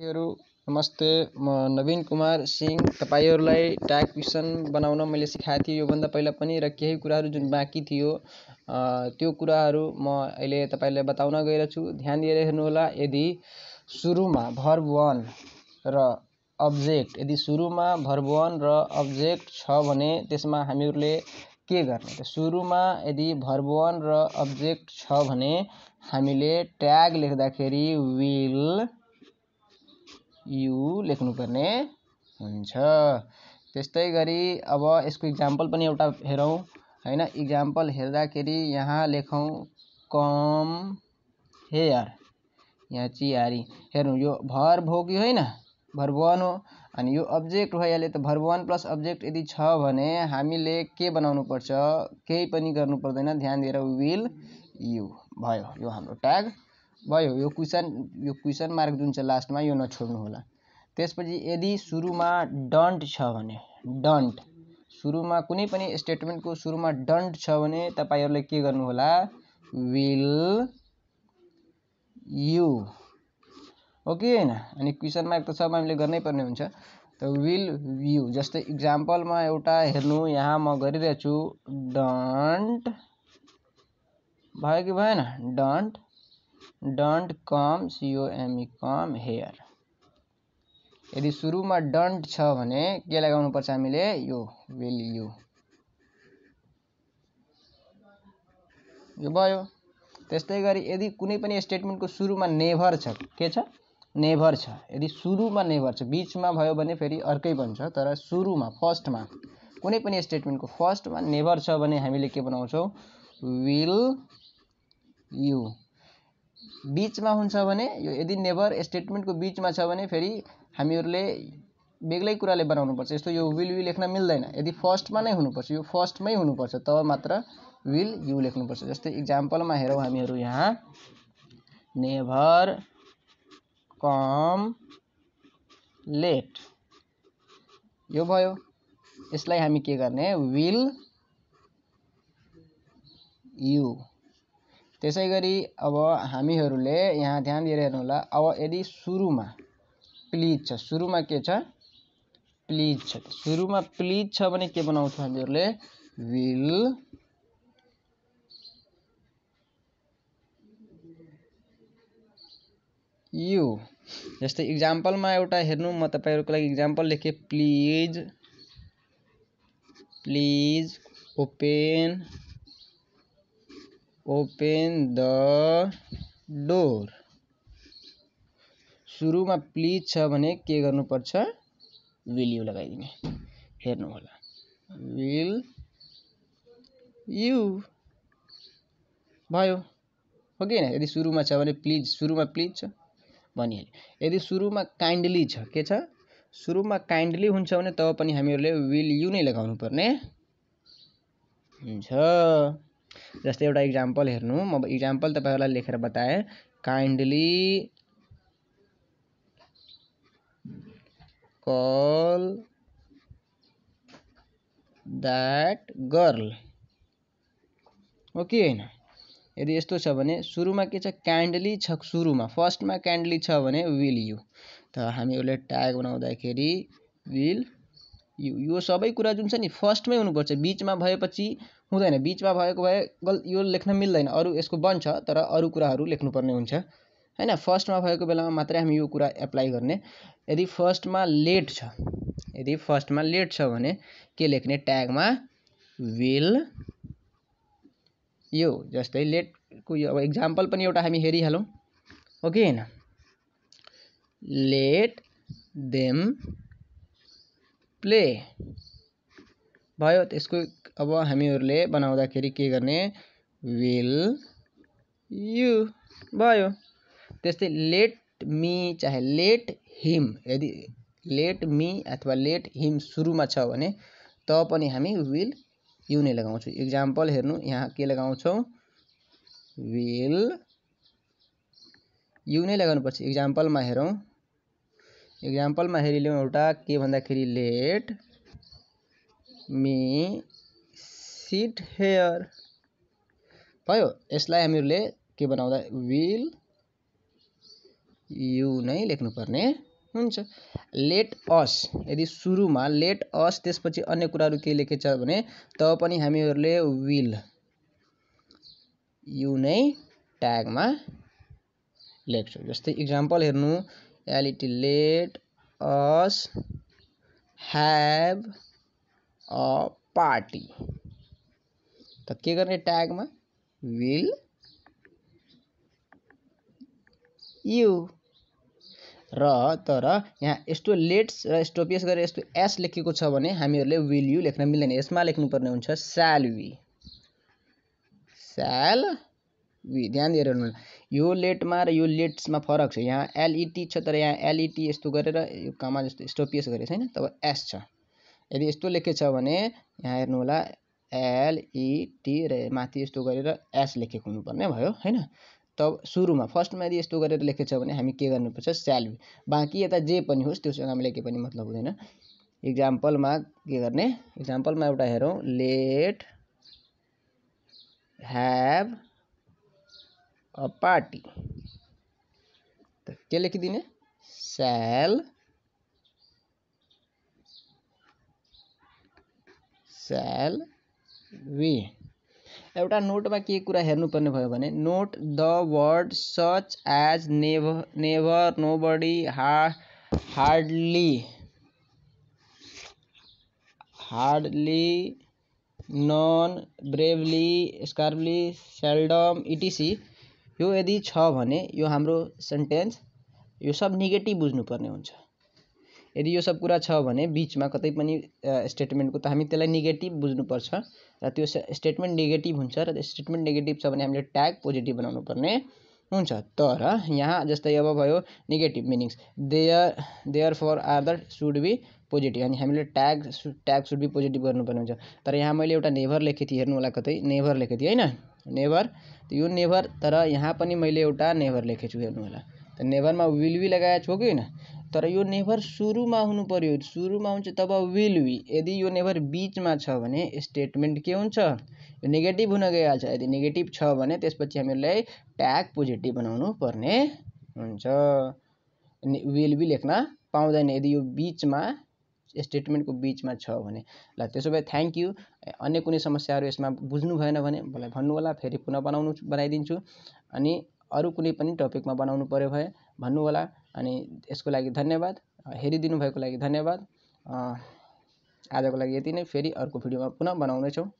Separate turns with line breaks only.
साथीहरू नमस्ते म नवीन कुमार सिंह तपाईँहरूलाई ट्याग क्वेसन बनाउन मैले सिकाएको थिएँ योभन्दा पहिला पनि र केही कुराहरू जुन बाँकी थियो त्यो कुराहरू म अहिले तपाईँलाई बताउन गइरहेछु ध्यान दिएर हेर्नुहोला यदि सुरुमा भर्ब वान र अब्जेक्ट यदि सुरुमा भर्ब वान र अब्जेक्ट छ भने त्यसमा हामीहरूले के गर्ने त सुरुमा यदि भर्ब वान र अब्जेक्ट छ भने हामीले ट्याग लेख्दाखेरि विल यु लेख्नुपर्ने हुन्छ त्यस्तै गरी अब यसको इक्जाम्पल पनि एउटा हेरौँ होइन इक्जाम्पल हेर्दाखेरि यहाँ लेखौँ कम हेयर यहाँ चियारी हेर्नु यो भरभोगी होइन भरभुवन हो अनि यो अब्जेक्ट हो यसले त भरभुवन प्लस अब्जेक्ट यदि छ भने हामीले के बनाउनु पर्छ केही पनि गर्नु पर्दैन ध्यान दिएर विल यु भयो यो हाम्रो ट्याग भयो यो क्वेसन यो क्वेसन मार्क जुन छ लास्टमा यो नछोड्नु होला त्यसपछि यदि सुरुमा डन्ट छ भने डन्ट सुरुमा कुनै पनि स्टेटमेन्टको सुरुमा डन्ट छ भने तपाईँहरूले के गर्नुहोला विल यु ओके होइन अनि क्वेसन मार्क त सब हामीले गर्नै पर्ने हुन्छ त विल यु जस्तै इक्जाम्पलमा एउटा हेर्नु यहाँ म गरिरहेछु डन्ट भयो कि भएन डन्ट डंड कम ई कम हेयर यदि सुरू में डंट भने यो विल यू भो भयो यदि कुछ स्टेटमेंट को सुरू में नेभर छ छदि सुरू नेभर छ नेभर छ बिचमा भयो भने फेरि अर्कै बन्छ तर सुरू में फर्स्ट में स्टेटमेन्टको स्टेटमेंट नेभर छ में नेभर के बनाउँछौँ विल यू बीच में हो यदि नेभर स्टेटमेंट को बीच में फिर हमीर बेग्लै बनाने बनाउनुपर्छ यस्तो यो विल लेखना मिलते हैं यदि फर्स्ट में नहीं हो फर्स्टमै हो तब मिल यू लेख् जस्ते इजापल में हर हमीर यहाँ नेभर कम लेट यो भो इस हम के विल यू तेगरी अब हमीर यहाँ ध्यान दिए हेन अब यदि सुरू में प्लिज छू में के प्लिज सुरू में प्लिज छ भने के विल यू जस्तै इक्जाम्पलमा में एटा म मैं लागि लेखे please please open open the door सुरुमा प्लिज छ भने के गर्नुपर्छ विल यु लगाइदिने हेर्नु होला विल यु भयो हो कि होइन यदि सुरुमा छ भने प्लिज सुरुमा प्लिज छ भनिहाल्यो यदि सुरुमा काइन्डली छ के छ सुरुमा काइन्डली हुन्छ भने तब पनि हामीहरूले विल यु नै लगाउनु पर्ने हुन्छ जस्ते एट इजापल हेन मजापल तब लेखर बताए kindly call that girl okay है यदि योजना सुरू में कैंडली सुरू में फर्स्ट में कैंडली विल यू तो हमीर टैग बनाऊ विल यो यो सबै कुरा जुन छ नि फर्स्टमै हुनुपर्छ बिचमा भएपछि हुँदैन बिचमा भएको भए गल यो लेख्न मिल्दैन अरू यसको बन्छ तर अरू कुराहरू लेख्नुपर्ने हुन्छ होइन फर्स्टमा भएको बेलामा मात्रै हामी यो कुरा एप्लाई गर्ने यदि फर्स्टमा लेट छ यदि फर्स्टमा लेट छ भने के लेख्ने ट्यागमा विल यो जस्तै लेटको यो अब इक्जाम्पल पनि एउटा हामी हेरिहालौँ ओके होइन लेट देम प्ले भो इसको अब हमीर बना के विल यू भो तस्ते लेट मी चाहे लेट हिम यदि लेट मी अथवा लेट हिम सुरू में छोड़ तपनी विल यू नहीं लगा इक्जापल हेन यहाँ के लगा विल यू नहीं लगन पक्जापल में हरों इक्जाम्पलमा हेरिलिउँ एउटा के भन्दाखेरि लेट मी सिट हेयर भयो यसलाई हामीहरूले के बनाउँदा विल यु नै लेख्नुपर्ने हुन्छ लेट अस यदि सुरुमा लेट अस त्यसपछि अन्य कुराहरू के लेखेछ भने त पनि हामीहरूले विल यु नै ट्यागमा लेख्छौँ जस्तै इक्जाम्पल हेर्नु reality let us have a party त के गर्ने ट्यागमा विल यु र तर यहाँ यस्तो लेट्स र स्टोपिएस गरेर यस्तो एस लेखेको छ भने हामीहरूले विल यु लेख्न मिल्दैन यसमा लेख्नुपर्ने हुन्छ स्याल वी स्याल वी ध्यान दिएर हेर्नु यो लेटमा र यो लेट्समा फरक छ यहाँ एलइटी e छ तर यहाँ एलइटी e यस्तो गरेर यो कमा जस्तो स्टोपिएस गरेको छैन तब एस छ यदि यस्तो लेखेको छ भने यहाँ हेर्नु होला एलइटी e र माथि यस्तो गरेर एस लेखेको हुनुपर्ने भयो होइन तब सुरुमा फर्स्टमा यदि यस्तो गरेर लेखेको छ भने हामी के गर्नुपर्छ स्याल्भ बाँकी यता जे पनि होस् त्योसँग हामीले के पनि मतलब हुँदैन इक्जाम्पलमा के गर्ने इक्जाम्पलमा एउटा हेरौँ लेट ह्याभ और पार्टी तो क्या लिख दीने सेल सेल वी एटा नोट में के कुछ हेन पर्ने भने note the word such as never nobody hard hardly hardly none barely scarcely seldom etc यो यदि छ भने यो हाम्रो सेन्टेन्स यो सब नेगेटिभ बुझ्नुपर्ने हुन्छ यदि यो सब कुरा छ भने बिचमा कतै पनि स्टेटमेन्टको त हामी त्यसलाई नेगेटिभ बुझ्नुपर्छ र त्यो स्टेटमेन्ट नेगेटिभ हुन्छ र स्टेटमेन्ट नेगेटिभ छ भने हामीले ट्याग पोजिटिभ बनाउनु पर्ने हुन्छ तर यहाँ जस्तै अब भयो negative meanings there there for are the should be positive अनि हामीले tag tag should be positive गर्नुपर्ने हुन्छ तर यहाँ मैले एउटा नेभर लेखेको थिएँ हेर्नु होला कतै नेभर लेखेको थिएँ होइन नेभर यो नेभर तर यहाँ पनि मैले एउटा नेभर लेखेको छु हेर्नु होला त नेभरमा विल वी लगाएको छु कि होइन तर यो नेभर सुरुमा हुनु पऱ्यो सुरुमा हुन्छ तब विल वी यदि यो नेभर बिचमा छ भने स्टेटमेन्ट के हुन्छ यो नेगेटिभ हुन गइहाल्छ यदि नेगेटिभ छ भने त्यसपछि हामीहरूलाई ट्याग पोजिटिभ बनाउनु पर्ने हुन्छ विल बी लेख्न पाउँदैन यदि यो बिचमा स्टेटमेन्टको बिचमा छ भने ल त्यसो भए थ्याङ्क यू अन्य कुनै समस्याहरू यसमा बुझ्नु भएन भने मलाई भन्नुहोला फेरि पुनः बनाउनु बनाइदिन्छु अनि अरू कुनै पनि टपिकमा बनाउनु पऱ्यो भए भन्नुहोला अनि यसको लागि धन्यवाद हेरिदिनु भएको लागि धन्यवाद आजको लागि यति नै फेरि अर्को भिडियोमा पुनः बनाउनेछौँ